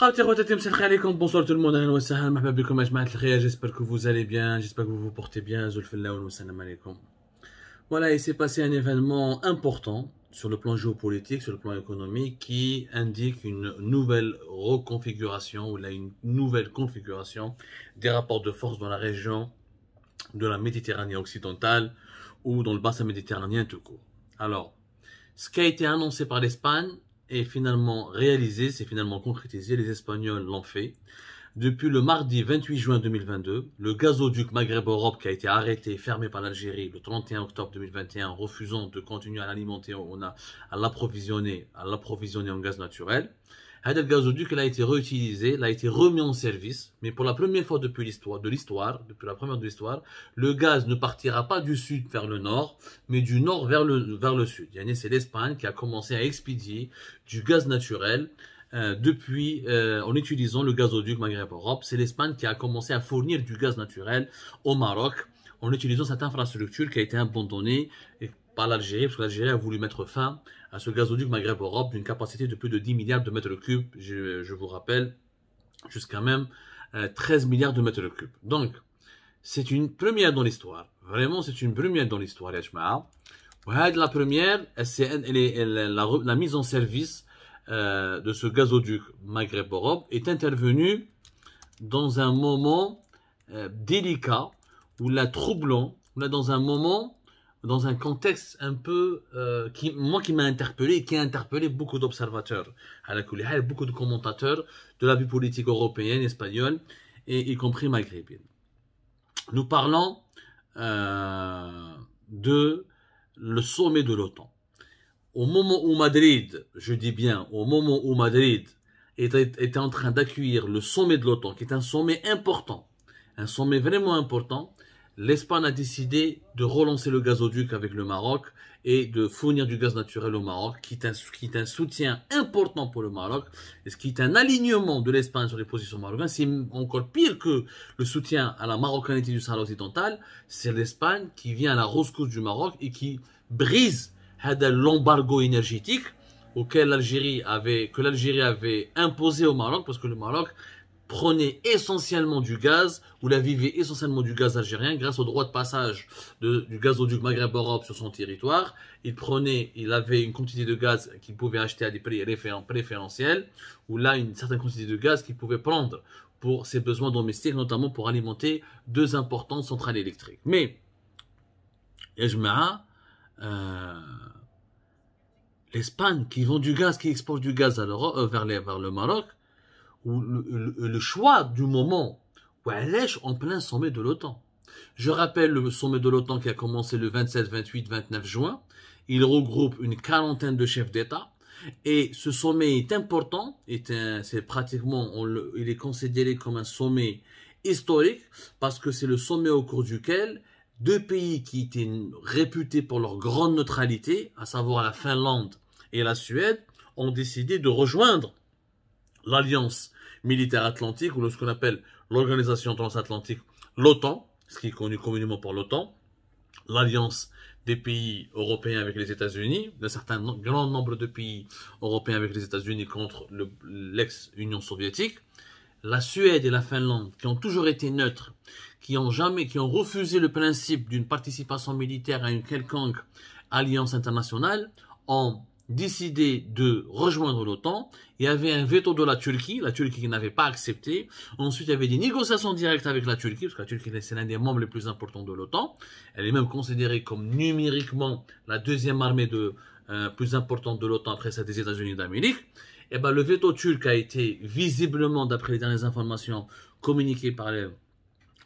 Bonsoir tout le monde, j'espère que vous allez bien, j'espère que vous vous portez bien. Voilà, il s'est passé un événement important sur le plan géopolitique, sur le plan économique, qui indique une nouvelle reconfiguration, ou une nouvelle configuration des rapports de force dans la région de la Méditerranée occidentale ou dans le bassin méditerranéen tout court. Alors, ce qui a été annoncé par l'Espagne, est finalement réalisé, c'est finalement concrétisé, les Espagnols l'ont fait. Depuis le mardi 28 juin 2022, le gazoduc Maghreb-Europe qui a été arrêté fermé par l'Algérie le 31 octobre 2021, refusant de continuer à l'alimenter, on a à l'approvisionner en gaz naturel le gazoduc a été réutilisé, il a été remis en service, mais pour la première fois depuis l'histoire, de l'histoire, depuis la première de l'histoire, le gaz ne partira pas du sud vers le nord, mais du nord vers le, vers le sud. c'est l'Espagne qui a commencé à expédier du gaz naturel euh, depuis, euh, en utilisant le gazoduc Maghreb-Europe. C'est l'Espagne qui a commencé à fournir du gaz naturel au Maroc en utilisant cette infrastructure qui a été abandonnée par l'Algérie, parce que l'Algérie a voulu mettre fin à ce gazoduc Maghreb-Europe d'une capacité de plus de 10 milliards de mètres cubes, je, vous rappelle, jusqu'à même 13 euh, milliards de mètres cubes. Donc, c'est une première dans l'histoire. Vraiment, c'est une première dans l'histoire, La première, la, mise en service euh, de ce gazoduc Maghreb-Europe est intervenue dans un moment euh, délicat ou la troublant, dans un moment, dans un contexte un peu, euh, qui, moi qui m'a interpellé qui a interpellé beaucoup d'observateurs, à la beaucoup de commentateurs de la vie politique européenne, espagnole, et y compris maghrébine. Nous parlons euh, de le sommet de l'OTAN. Au moment où Madrid, je dis bien, au moment où Madrid était, était en train d'accueillir le sommet de l'OTAN, qui est un sommet important, un sommet vraiment important, l'Espagne a décidé de relancer le gazoduc avec le Maroc et de fournir du gaz naturel au Maroc, qui est un, soutien important pour le Maroc, et ce qui est un alignement de l'Espagne sur les positions marocaines. C'est encore pire que le soutien à la marocanité du Sahara occidental, c'est l'Espagne qui vient à la rescousse du Maroc et qui brise l'embargo énergétique auquel que l'Algérie avait imposé au Maroc, parce que le Maroc prenait essentiellement du gaz, ou la vivait essentiellement du gaz algérien grâce au droit de passage du gazoduc Maghreb-Europe sur son territoire. Il prenait, il avait une quantité de gaz qu'il pouvait acheter à des prix préférentiels, ou là une certaine quantité de gaz qu'il pouvait prendre pour ses besoins domestiques, notamment pour alimenter deux importantes centrales électriques. Mais, euh, l'Espagne qui vend du gaz, qui exporte du gaz à euh, vers le Maroc, le, choix du moment où elle lèche en plein sommet de l'OTAN. Je rappelle le sommet de l'OTAN qui a commencé le 27, 28, 29 juin. Il regroupe une quarantaine de chefs d'État. Et ce sommet est important, c'est pratiquement, il est considéré comme un sommet historique parce que c'est le sommet au cours duquel deux pays qui étaient réputés pour leur grande neutralité, à savoir la Finlande et la Suède, ont décidé de rejoindre l'alliance militaire atlantique ou ce qu'on appelle l'organisation transatlantique, l'OTAN, ce qui est connu communément par l'OTAN, l'alliance des pays européens avec les États-Unis, d'un certain grand nombre de pays européens avec les États-Unis contre l'ex-Union soviétique, la Suède et la Finlande, qui ont toujours été neutres, qui ont jamais, qui ont refusé le principe d'une participation militaire à une quelconque alliance internationale, ont décidé de rejoindre l'OTAN. Il y avait un veto de la Turquie, la Turquie n'avait pas accepté. Ensuite, il y avait des négociations directes avec la Turquie, parce que la Turquie c'est l'un des membres les plus importants de l'OTAN. Elle est même considérée comme numériquement la deuxième armée de, euh, plus importante de l'OTAN après celle des États-Unis d'Amérique. Et eh ben, le veto turc a été visiblement, d'après les dernières informations communiquées par les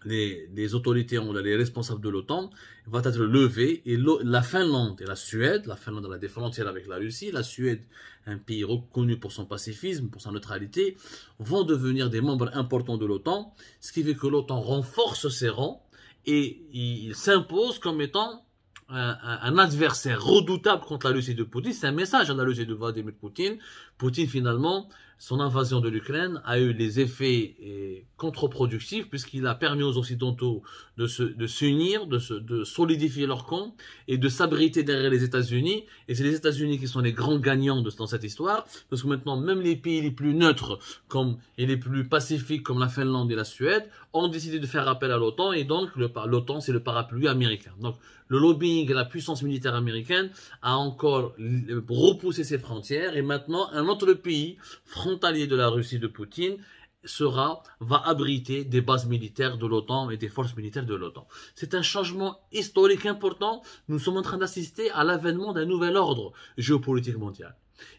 les autorités, les responsables de l'OTAN, vont être levés, et la Finlande et la Suède, la Finlande a des frontières avec la Russie, la Suède, un pays reconnu pour son pacifisme, pour sa neutralité, vont devenir des membres importants de l'OTAN, ce qui fait que l'OTAN renforce ses rangs et il s'impose comme étant un, un, adversaire redoutable contre la Russie de Poutine. C'est un message à la Russie de Vladimir Poutine. Poutine finalement son invasion de l'Ukraine a eu des effets euh, contre-productifs puisqu'il a permis aux Occidentaux de s'unir, de, de, solidifier leur camp et de s'abriter derrière les États-Unis. Et c'est les États-Unis qui sont les grands gagnants de, dans cette histoire parce que maintenant même les pays les plus neutres comme, et les plus pacifiques comme la Finlande et la Suède ont décidé de faire appel à l'OTAN et donc l'OTAN c'est le parapluie américain. Donc le lobbying et la puissance militaire américaine a encore euh, repoussé ses frontières et maintenant un autre pays, frontalier de la Russie de Poutine sera, va abriter des bases militaires de l'OTAN et des forces militaires de l'OTAN. C'est un changement historique important. Nous sommes en train d'assister à l'avènement d'un nouvel ordre géopolitique mondial.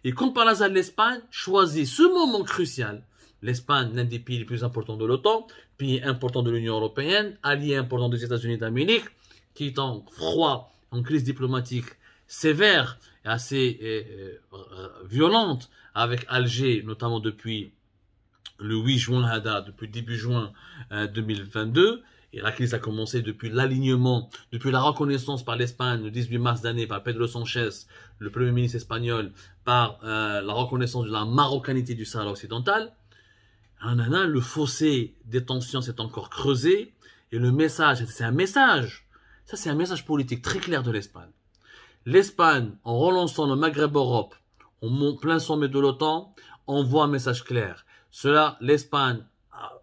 Et comme par hasard, l'Espagne choisit ce moment crucial. L'Espagne, l'un des pays les plus importants de l'OTAN, pays important de l'Union européenne, allié important des États-Unis d'Amérique, qui est en froid, en crise diplomatique sévère et assez euh, euh, violente avec Alger, notamment depuis le 8 juin depuis début juin 2022, euh, et la crise a commencé depuis l'alignement, depuis la reconnaissance par l'Espagne le 18 mars d'année par Pedro Sanchez, le premier ministre espagnol, par la reconnaissance de la marocanité du Sahara occidental. Ah, le fossé des tensions s'est encore creusé et le message, c'est un message, ça c'est un message politique très clair de l'Espagne. L'Espagne, en relançant le Maghreb Europe, en plein sommet de l'OTAN, envoie un message clair. Cela, l'Espagne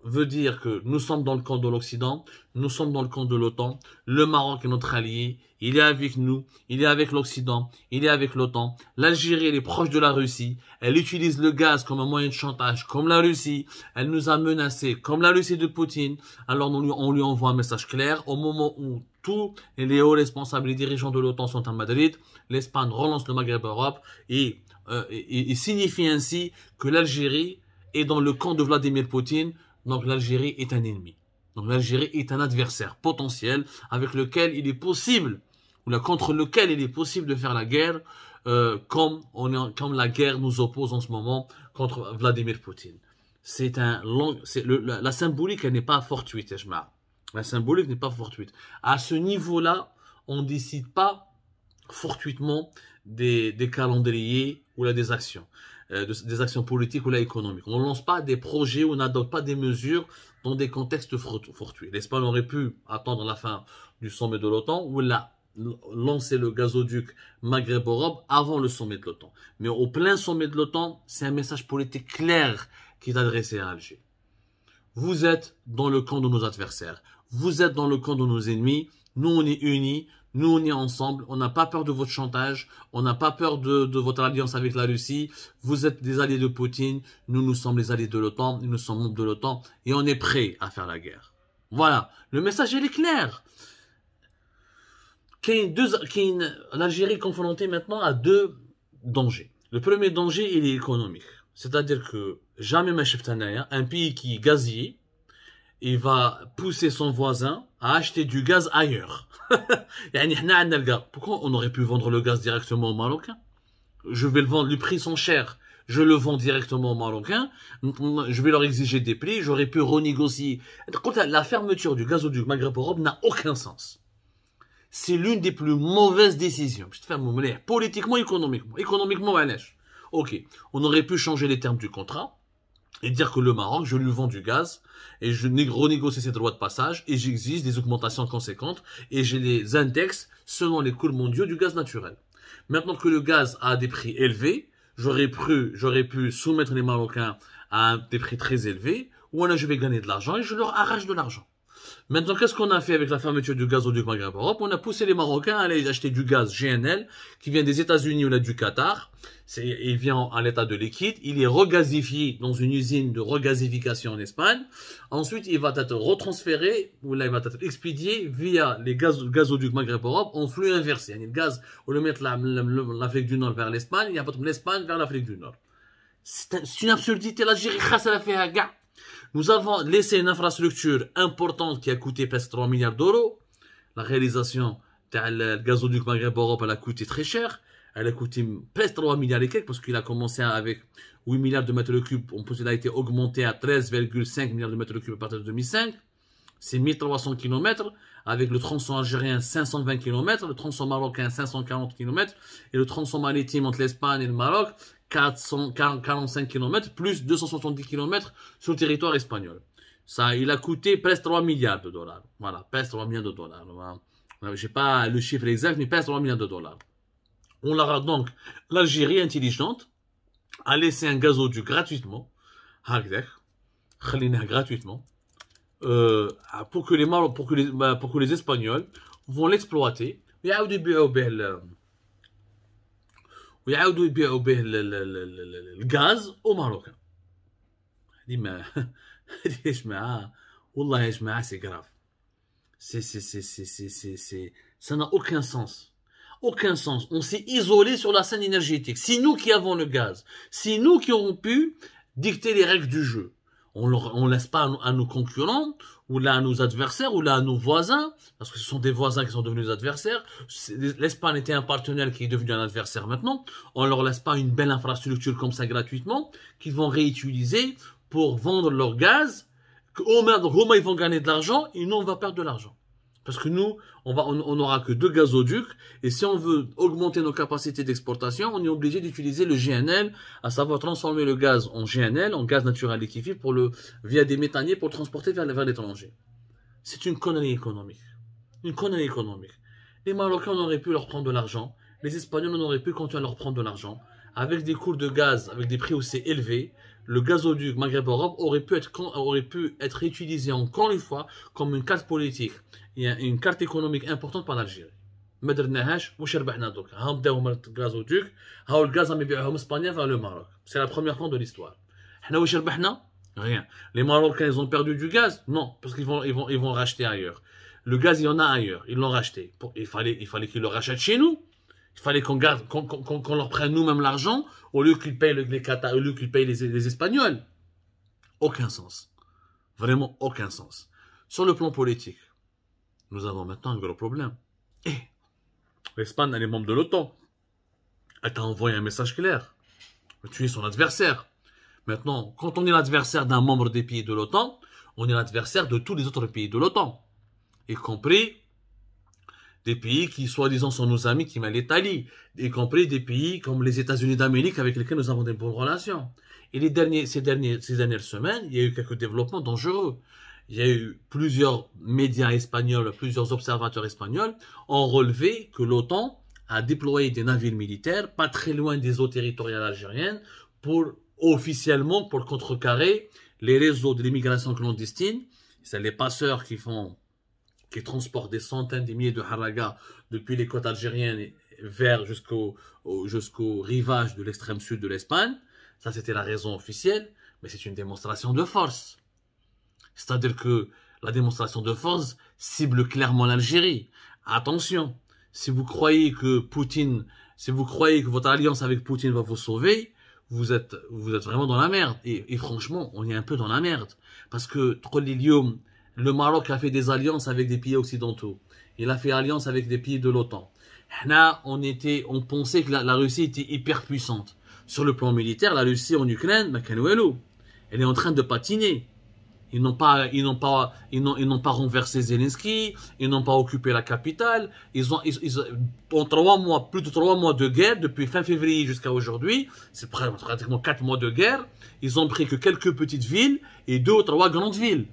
veut dire que nous sommes dans le camp de l'Occident, nous sommes dans le camp de l'OTAN, le Maroc est notre allié, il est avec nous, il est avec l'Occident, il est avec l'OTAN, l'Algérie est proche de la Russie, elle utilise le gaz comme un moyen de chantage, comme la Russie, elle nous a menacés, comme la Russie de Poutine, alors on lui, on envoie un message clair, au moment où tous les hauts responsables, et dirigeants de l'OTAN sont à Madrid, l'Espagne relance le Maghreb Europe et, il euh, et signifie ainsi que l'Algérie et dans le camp de Vladimir Poutine, donc l'Algérie est un ennemi. Donc l'Algérie est un adversaire potentiel avec lequel il est possible, ou contre lequel il est possible de faire la guerre, euh, comme, la guerre nous oppose en ce moment contre Vladimir Poutine. C'est un long, la, symbolique, n'est pas fortuite, Ejma. La symbolique n'est pas fortuite. À ce niveau-là, on ne décide pas fortuitement des, calendriers ou des actions. Euh, des actions politiques ou là économiques. On ne lance pas des projets ou on n'adopte pas des mesures dans des contextes fortuits. L'Espagne aurait pu attendre la fin du sommet de l'OTAN ou a lancé le gazoduc Maghreb-Europe avant le sommet de l'OTAN. Mais au plein sommet de l'OTAN, c'est un message politique clair qui est adressé à Alger. Vous êtes dans le camp de nos adversaires. Vous êtes dans le camp de nos ennemis. Nous, on est unis. Nous, on est ensemble, on n'a pas peur de votre chantage, on n'a pas peur de, votre alliance avec la Russie. Vous êtes des alliés de Poutine, nous, nous sommes les alliés de l'OTAN, nous sommes membres de l'OTAN, et on est prêts à faire la guerre. Voilà, le message, est clair. L'Algérie est confrontée maintenant à deux dangers. Le premier danger, il est économique. C'est-à-dire que jamais un pays qui est gazier, il va pousser son voisin à acheter du gaz ailleurs. Pourquoi on aurait pu vendre le gaz directement aux Marocains Je vais le vendre, les prix sont chers. Je le vends directement aux Marocains. Je vais leur exiger des prix. J'aurais pu renégocier. La fermeture du gazoduc Maghreb-Europe n'a aucun sens. C'est l'une des plus mauvaises décisions. Je Politiquement, économiquement. Économiquement, Ok. On aurait pu changer les termes du contrat et dire que le Maroc, je lui vends du gaz, et je renégocie ses droits de passage, et j'exige des augmentations conséquentes, et j'ai les index selon les cours mondiaux du gaz naturel. Maintenant que le gaz a des prix élevés, j'aurais pu, j'aurais pu soumettre les Marocains à des prix très élevés, ou alors je vais gagner de l'argent et je leur arrache de l'argent. Maintenant, qu'est-ce qu'on a fait avec la fermeture du gazoduc Maghreb-Europe On a poussé les Marocains à aller acheter du gaz GNL qui vient des États-Unis ou là du Qatar. Il vient à l'état de liquide. Il est regazifié dans une usine de regasification en Espagne. Ensuite, il va être retransféré ou là, il va être expédié via les gaz, gazoducs Maghreb-Europe en flux inversé. Il le gaz, on le met l'Afrique du Nord vers l'Espagne, il y a pas de l'Espagne vers l'Afrique du Nord. C'est une absurdité. La grâce à la gars. Nous avons laissé une infrastructure importante qui a coûté presque 3 milliards d'euros. La réalisation du euh, gazoduc Maghreb-Europe, a coûté très cher. Elle a coûté presque 3 milliards et quelques parce qu'il a commencé avec 8 milliards de mètres cubes. On il a été augmenté à 13,5 milliards de mètres cubes à partir de 2005. C'est 1300 km avec le tronçon algérien 520 km, le tronçon marocain 540 km et le tronçon maritime entre l'Espagne et le Maroc 445 km plus 270 km sur le territoire espagnol. Ça, il a coûté presque 3 milliards de dollars. Voilà, presque 3 milliards de dollars. Euh, Je sais pas le chiffre exact, mais presque 3 milliards de dollars. On l'aura donc l'Algérie intelligente a laissé un gazoduc gratuitement, gratuitement, euh, pour que les pour que les, bah, pour que les Espagnols vont l'exploiter. Euh, ويعاودوا يبيعوا به الغاز وماروكا هذه ما هذه والله سي C'est grave. ça n'a aucun sens aucun sens on s'est isolé sur la scène énergétique c'est nous qui avons le gaz c'est nous qui aurons pu dicter les règles du jeu on ne laisse pas à, nos concurrents, ou là à nos adversaires, ou là à nos voisins, parce que ce sont des voisins qui sont devenus adversaires. L'Espagne était un partenaire qui est devenu un adversaire maintenant. On leur laisse pas une belle infrastructure comme ça gratuitement, qu'ils vont réutiliser pour vendre leur gaz. Au moins, ils vont gagner de l'argent, et nous, on va perdre de l'argent. Parce que nous, on n'aura que deux gazoducs, et si on veut augmenter nos capacités d'exportation, on est obligé d'utiliser le GNL, à savoir transformer le gaz en GNL, en gaz naturel liquéfié, pour le, via des méthaniers pour le transporter vers, l'étranger. C'est une connerie économique. Une connerie économique. Les Marocains, on aurait pu leur prendre de l'argent. Les Espagnols, on aurait pu continuer à leur prendre de l'argent. Avec des cours de gaz, avec des prix aussi élevés, le gazoduc Maghreb-Europe aurait, pu être, aurait pu être utilisé encore une fois comme une carte politique et une carte économique importante par l'Algérie. C'est la première fois de l'histoire vers le Maroc. C'est la première fois de l'histoire. rien les marocains ils ont perdu du gaz non parce qu'ils vont ils vont ils vont racheter ailleurs le gaz il y en a ailleurs ils l'ont racheté il fallait il fallait qu'ils le rachètent chez nous il fallait qu'on garde, qu'on leur prenne nous-mêmes l'argent au lieu qu'ils payent les Qatar, au lieu les, les Espagnols. Aucun sens. Vraiment aucun sens. Sur le plan politique, nous avons maintenant un gros problème. Et l'Espagne, elle est membre de l'OTAN. Elle t'a envoyé un message clair. Tu es son adversaire. Maintenant, quand on est l'adversaire d'un membre des pays de l'OTAN, on est l'adversaire de tous les autres pays de l'OTAN, y compris des pays qui soi-disant sont nos amis, qui mènent l'Italie, y compris des pays comme les États-Unis d'Amérique avec lesquels nous avons des bonnes relations. Et les derniers, ces, ces dernières semaines, il y a eu quelques développements dangereux. Il y a eu plusieurs médias espagnols, plusieurs observateurs espagnols ont relevé que l'OTAN a déployé des navires militaires pas très loin des eaux territoriales algériennes pour officiellement pour contrecarrer les réseaux de l'immigration clandestine, c'est les passeurs qui font qui transporte des centaines, de milliers de haragas depuis les côtes algériennes vers jusqu'au jusqu'au rivage de l'extrême sud de l'Espagne. Ça, c'était la raison officielle, mais c'est une démonstration de force. C'est-à-dire que la démonstration de force cible clairement l'Algérie. Attention, si vous croyez que Poutine, si vous croyez que votre alliance avec Poutine va vous sauver, vous êtes, vous êtes vraiment dans la merde. Et, franchement, on est un peu dans la merde. Parce que l'hélium, le Maroc a fait des alliances avec des pays occidentaux. Il a fait alliance avec des pays de l'OTAN. On, on pensait que la, Russie était hyper puissante. Sur le plan militaire, la Russie en Ukraine, bah, elle est en train de patiner. Ils n'ont pas, ils n'ont pas, ils n'ont, pas renversé Zelensky, ils n'ont pas occupé la capitale. Ils ont, en trois mois, plus de trois mois de guerre, depuis fin février jusqu'à aujourd'hui, c'est pratiquement quatre mois de guerre, ils ont pris que quelques petites villes et deux ou trois grandes villes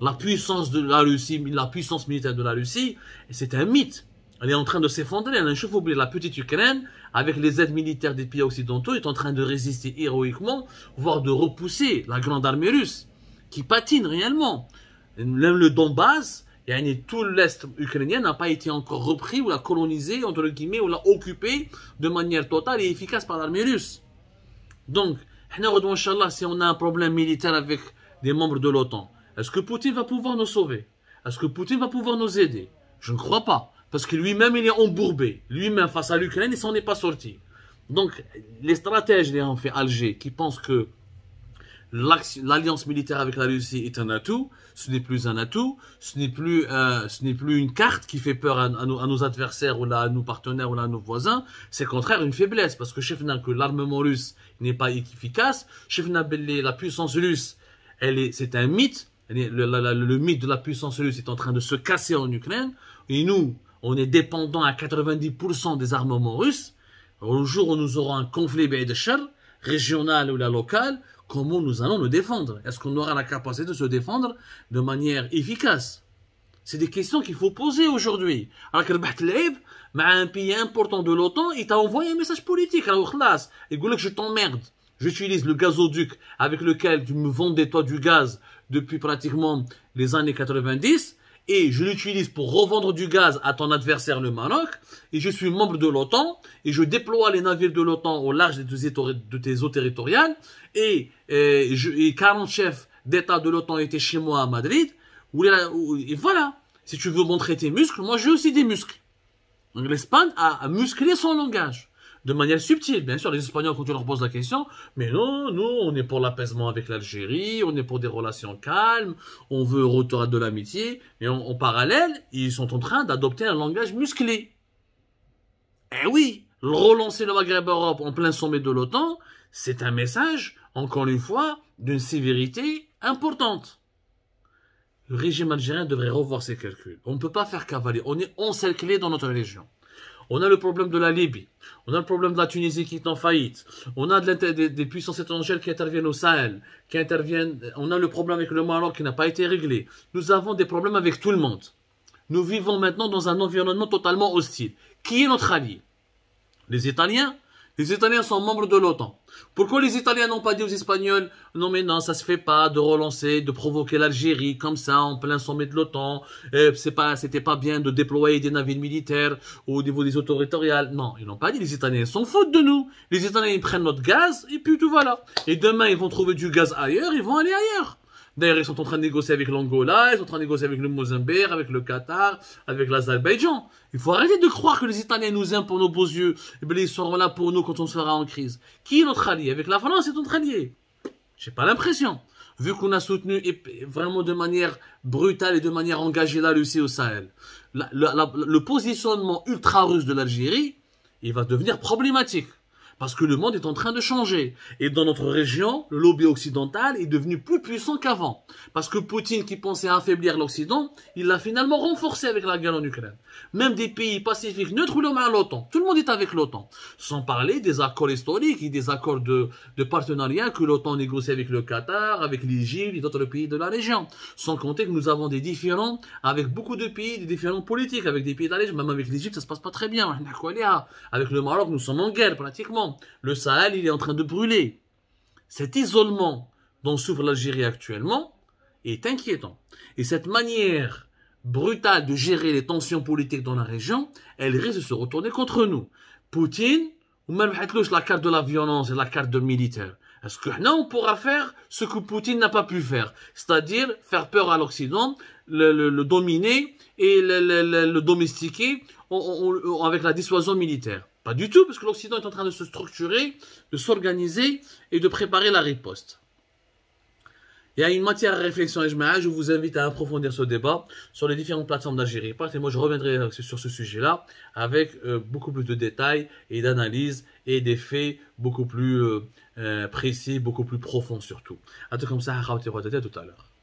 la puissance de la Russie, la puissance militaire de la Russie, c'est un mythe. Elle est en train de s'effondrer, elle oublier La petite Ukraine, avec les aides militaires des pays occidentaux, est en train de résister héroïquement, voire de repousser la grande armée russe, qui patine réellement. Même le Donbass, et tout l'Est ukrainien n'a pas été encore repris ou l'a colonisé, entre guillemets, ou l'a occupé de manière totale et efficace par l'armée russe. Donc, si on a un problème militaire avec des membres de l'OTAN, est-ce que Poutine va pouvoir nous sauver Est-ce que Poutine va pouvoir nous aider Je ne crois pas. Parce que lui-même, il est embourbé. Lui-même, face à l'Ukraine, il s'en est pas sorti. Donc, les stratèges, les fait Alger, qui pensent que l'alliance militaire avec la Russie est un atout, ce n'est plus un atout, ce n'est plus, euh, une carte qui fait peur à, nos, adversaires ou à nos partenaires ou à nos voisins, c'est contraire une faiblesse, parce que chef que l'armement russe n'est pas efficace, chefna la puissance russe, c'est un mythe, le, mythe de la puissance russe est en train de se casser en Ukraine. Et nous, on est dépendant à 90% des armements russes. Au jour où nous aurons un conflit ben, chars, régional ou la comment nous allons nous défendre Est-ce qu'on aura la capacité de se défendre de manière efficace C'est des questions qu'il faut poser aujourd'hui. Alors que ben, un pays important de l'OTAN, il t'a envoyé un message politique. Alors, il dit que je t'emmerde. J'utilise le gazoduc avec lequel tu me vendais toi du gaz depuis pratiquement les années 90 et je l'utilise pour revendre du gaz à ton adversaire le Maroc, et je suis membre de l'OTAN, et je déploie les navires de l'OTAN au large de tes eaux territoriales, et, euh, je, 40 chefs d'État de l'OTAN étaient chez moi à Madrid, et voilà, si tu veux montrer tes muscles, moi j'ai aussi des muscles. L'Espagne a musclé son langage de manière subtile. Bien sûr, les Espagnols, quand tu leur pose la question, mais non, nous, on est pour l'apaisement avec l'Algérie, on est pour des relations calmes, on veut retourner de l'amitié. Et en, parallèle, ils sont en train d'adopter un langage musclé. Eh oui, relancer le Maghreb Europe en plein sommet de l'OTAN, c'est un message, encore une fois, d'une sévérité importante. Le régime algérien devrait revoir ses calculs. On ne peut pas faire cavalier, On est encerclé dans notre région. On a le problème de la Libye. On a le problème de la Tunisie qui est en faillite. On a des, des, puissances étrangères qui interviennent au Sahel, qui interviennent. On a le problème avec le Maroc qui n'a pas été réglé. Nous avons des problèmes avec tout le monde. Nous vivons maintenant dans un environnement totalement hostile. Qui est notre allié Les Italiens les Italiens sont membres de l'OTAN. Pourquoi les Italiens n'ont pas dit aux Espagnols non mais non ça se fait pas de relancer, de provoquer l'Algérie comme ça en plein sommet de l'OTAN. Euh, c'est pas, c'était pas bien de déployer des navires militaires au niveau des eaux territoriales. Non, ils n'ont pas dit. Les Italiens sont faute de nous. Les Italiens ils prennent notre gaz et puis tout voilà. Et demain ils vont trouver du gaz ailleurs, ils vont aller ailleurs. D'ailleurs, ils sont en train de négocier avec l'Angola, ils sont en train de négocier avec le Mozambique, avec le Qatar, avec l'Azerbaïdjan. Il faut arrêter de croire que les Italiens nous aiment pour nos beaux yeux. Et eh bien, ils seront là pour nous quand on sera en crise. Qui est notre allié Avec la France, c'est notre allié. J'ai pas l'impression. Vu qu'on a soutenu vraiment de manière brutale et de manière engagée la Russie au Sahel, le positionnement ultra-russe de l'Algérie, il va devenir problématique. Parce que le monde est en train de changer. Et dans notre région, le lobby occidental est devenu plus puissant qu'avant. Parce que Poutine, qui pensait affaiblir l'Occident, il l'a finalement renforcé avec la guerre en Ukraine. Même des pays pacifiques neutres trouvent à l'OTAN. Tout le monde est avec l'OTAN. Sans parler des accords historiques et des accords de, partenariat que l'OTAN négocie avec le Qatar, avec l'Égypte et d'autres pays de la région. Sans compter que nous avons des différends avec beaucoup de pays, des différents politiques, avec des pays de Même avec l'Égypte, ça se passe pas très bien. Avec le Maroc, nous sommes en guerre pratiquement. Le Sahel, il est en train de brûler. Cet isolement dont souffre l'Algérie actuellement est inquiétant. Et cette manière brutale de gérer les tensions politiques dans la région, elle risque de se retourner contre nous. Poutine, ou même la carte de la violence et la carte de militaire. Est-ce que non, on pourra faire ce que Poutine n'a pas pu faire, c'est-à-dire faire peur à l'Occident, le, dominer et le, domestiquer avec la dissuasion militaire. Pas du tout, parce que l'Occident est en train de se structurer, de s'organiser et de préparer la riposte. Il y a une matière à réflexion, je vous invite à approfondir ce débat sur les différentes plateformes d'Algérie. Et moi, je reviendrai sur ce sujet-là avec euh, beaucoup plus de détails et d'analyses et des faits beaucoup plus euh, euh, précis, beaucoup plus profonds surtout. A tout comme ça, à tout à l'heure.